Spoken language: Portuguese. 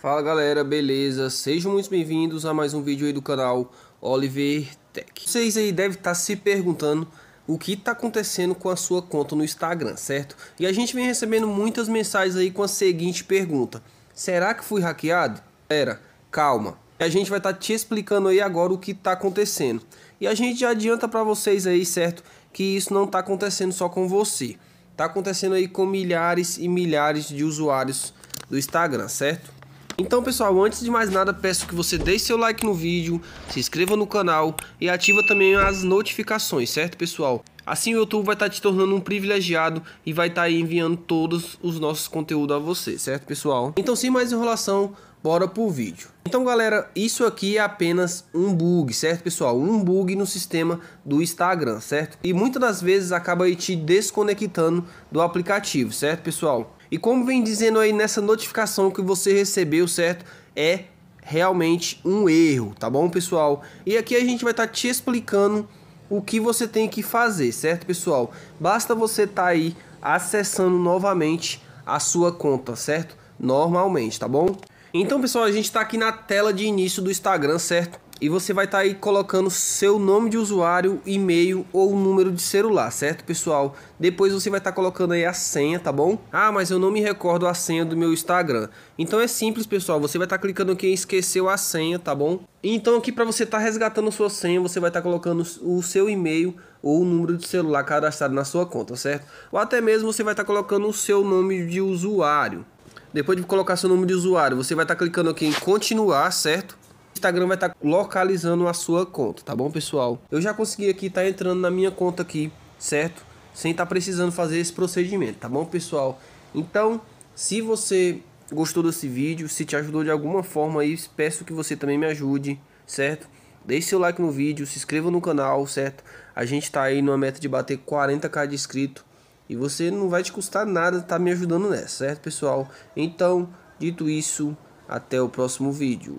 Fala galera, beleza? Sejam muito bem-vindos a mais um vídeo aí do canal Oliver Tech. Vocês aí devem estar se perguntando o que está acontecendo com a sua conta no Instagram, certo? E a gente vem recebendo muitas mensagens aí com a seguinte pergunta: Será que fui hackeado? Era, calma. A gente vai estar tá te explicando aí agora o que está acontecendo. E a gente já adianta para vocês aí, certo? Que isso não está acontecendo só com você. Está acontecendo aí com milhares e milhares de usuários do Instagram, certo? Então, pessoal, antes de mais nada, peço que você deixe seu like no vídeo, se inscreva no canal e ativa também as notificações, certo, pessoal? Assim o YouTube vai estar tá te tornando um privilegiado e vai estar tá enviando todos os nossos conteúdos a você, certo, pessoal? Então, sem mais enrolação, bora pro vídeo. Então, galera, isso aqui é apenas um bug, certo, pessoal? Um bug no sistema do Instagram, certo? E muitas das vezes acaba te desconectando do aplicativo, certo, pessoal? E como vem dizendo aí nessa notificação que você recebeu, certo? É realmente um erro, tá bom, pessoal? E aqui a gente vai estar tá te explicando o que você tem que fazer, certo, pessoal? Basta você estar tá aí acessando novamente a sua conta, certo? Normalmente, tá bom? Então, pessoal, a gente está aqui na tela de início do Instagram, certo? e você vai estar tá aí colocando seu nome de usuário, e-mail ou número de celular, certo, pessoal? Depois você vai estar tá colocando aí a senha, tá bom? Ah, mas eu não me recordo a senha do meu Instagram. Então é simples, pessoal, você vai estar tá clicando aqui em esqueceu a senha, tá bom? Então aqui para você estar tá resgatando sua senha, você vai estar tá colocando o seu e-mail ou o número de celular cadastrado na sua conta, certo? Ou até mesmo você vai estar tá colocando o seu nome de usuário. Depois de colocar seu nome de usuário, você vai estar clicando aqui em continuar, certo? Instagram vai estar tá localizando a sua conta, tá bom, pessoal? Eu já consegui aqui tá entrando na minha conta aqui, certo? Sem estar tá precisando fazer esse procedimento, tá bom, pessoal? Então, se você gostou desse vídeo, se te ajudou de alguma forma aí, peço que você também me ajude, certo? Deixe seu like no vídeo, se inscreva no canal, certo? A gente tá aí numa meta de bater 40k de inscrito e você não vai te custar nada tá me ajudando nessa, certo, pessoal? Então, dito isso, até o próximo vídeo.